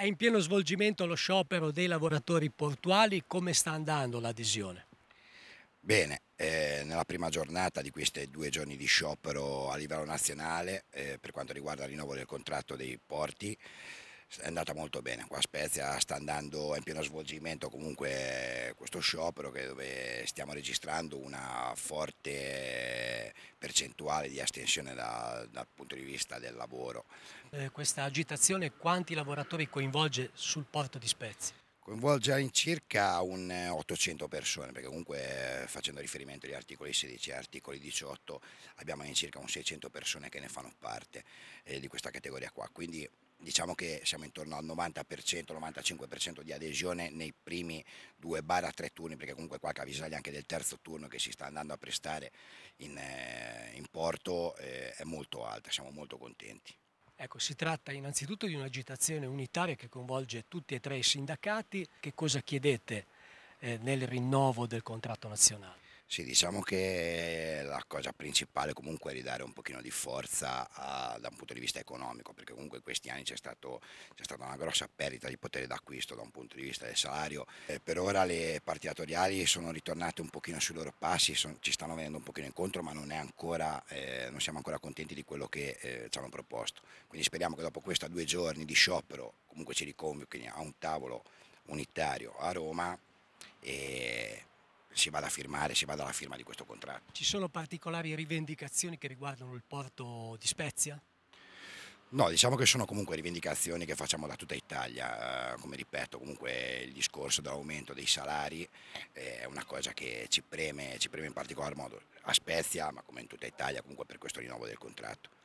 È in pieno svolgimento lo sciopero dei lavoratori portuali, come sta andando l'adesione? Bene, eh, nella prima giornata di questi due giorni di sciopero a livello nazionale eh, per quanto riguarda il rinnovo del contratto dei porti è andata molto bene, qua a Spezia sta andando in pieno svolgimento comunque questo sciopero dove stiamo registrando una forte percentuale di astensione da, dal punto di vista del lavoro. Eh, questa agitazione quanti lavoratori coinvolge sul porto di Spezia? coinvolge circa un 800 eh, persone, perché comunque eh, facendo riferimento agli articoli 16 e articoli 18 abbiamo in circa un 600 persone che ne fanno parte eh, di questa categoria qua, quindi diciamo che siamo intorno al 90%, 95% di adesione nei primi due barra tre turni, perché comunque qualche avvisaglia anche del terzo turno che si sta andando a prestare in, eh, in porto eh, è molto alta, siamo molto contenti. Ecco, si tratta innanzitutto di un'agitazione unitaria che coinvolge tutti e tre i sindacati. Che cosa chiedete eh, nel rinnovo del contratto nazionale? Sì, diciamo che la cosa principale comunque è ridare un pochino di forza a, da un punto di vista economico, perché comunque in questi anni c'è, stata una grossa perdita di potere d'acquisto da un punto di vista del salario. Eh, per ora le parti sono ritornate un pochino sui loro passi, son, ci stanno venendo un pochino incontro, ma non, ancora, eh, non siamo ancora contenti di quello che eh, ci hanno proposto. Quindi speriamo che dopo questi due giorni di sciopero comunque ci riconvochino a un tavolo unitario a Roma e si vada a firmare, si vada alla firma di questo contratto. Ci sono particolari rivendicazioni che riguardano il porto di Spezia? No, diciamo che sono comunque rivendicazioni che facciamo da tutta Italia, eh, come ripeto comunque il discorso dell'aumento dei salari è una cosa che ci preme, ci preme in particolar modo a Spezia, ma come in tutta Italia comunque per questo rinnovo del contratto.